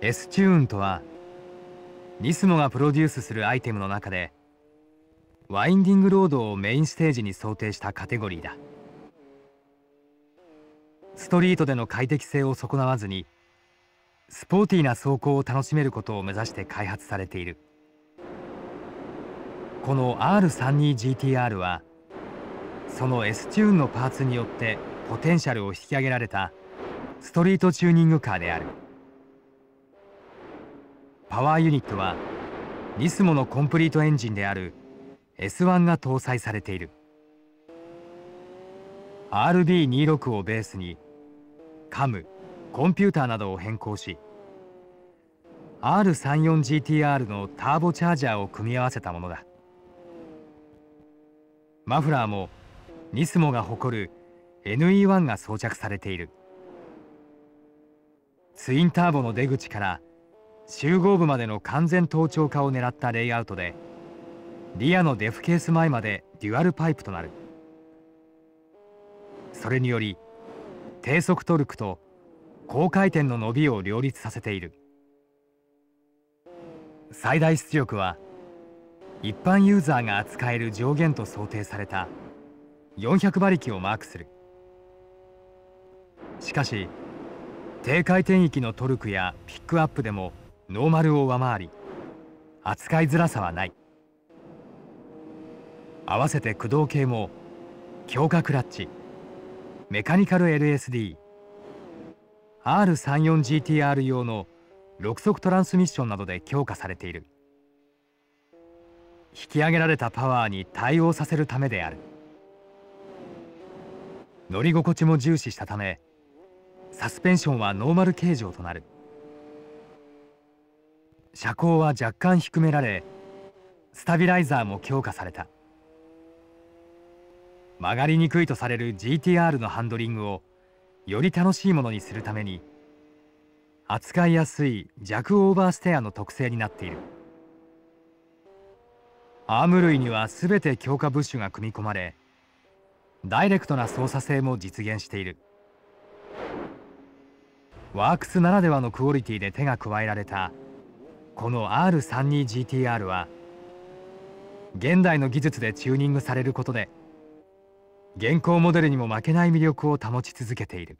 S チューンとはニスモがプロデュースするアイテムの中でワインディングロードをメインステージに想定したカテゴリーだストリートでの快適性を損なわずにスポーティーな走行を楽しめることを目指して開発されているこの R32GTR はその S チューンのパーツによってポテンシャルを引き上げられたストリートチューニングカーであるパワーユニットはニスモのコンプリートエンジンである S1 が搭載されている RB26 をベースにカムコンピューターなどを変更し R34GTR のターボチャージャーを組み合わせたものだマフラーもニスモが誇る NE1 が装着されているツインターボの出口から集合部までの完全盗聴化を狙ったレイアウトでリアのデフケース前までデュアルパイプとなるそれにより低速トルクと高回転の伸びを両立させている最大出力は一般ユーザーが扱える上限と想定された400馬力をマークする。しかし低回転域のトルクやピックアップでもノーマルを上回り扱いづらさはない合わせて駆動系も強化クラッチメカニカル LSDR34GTR 用の6速トランスミッションなどで強化されている引き上げられたパワーに対応させるためである乗り心地も重視したためサスペンションはノーマル形状となる車高は若干低められスタビライザーも強化された曲がりにくいとされる GTR のハンドリングをより楽しいものにするために扱いやすい弱オーバーステアの特性になっているアーム類には全て強化ブッシュが組み込まれダイレクトな操作性も実現している。ワークスならではのクオリティで手が加えられたこの R32GTR は現代の技術でチューニングされることで現行モデルにも負けない魅力を保ち続けている。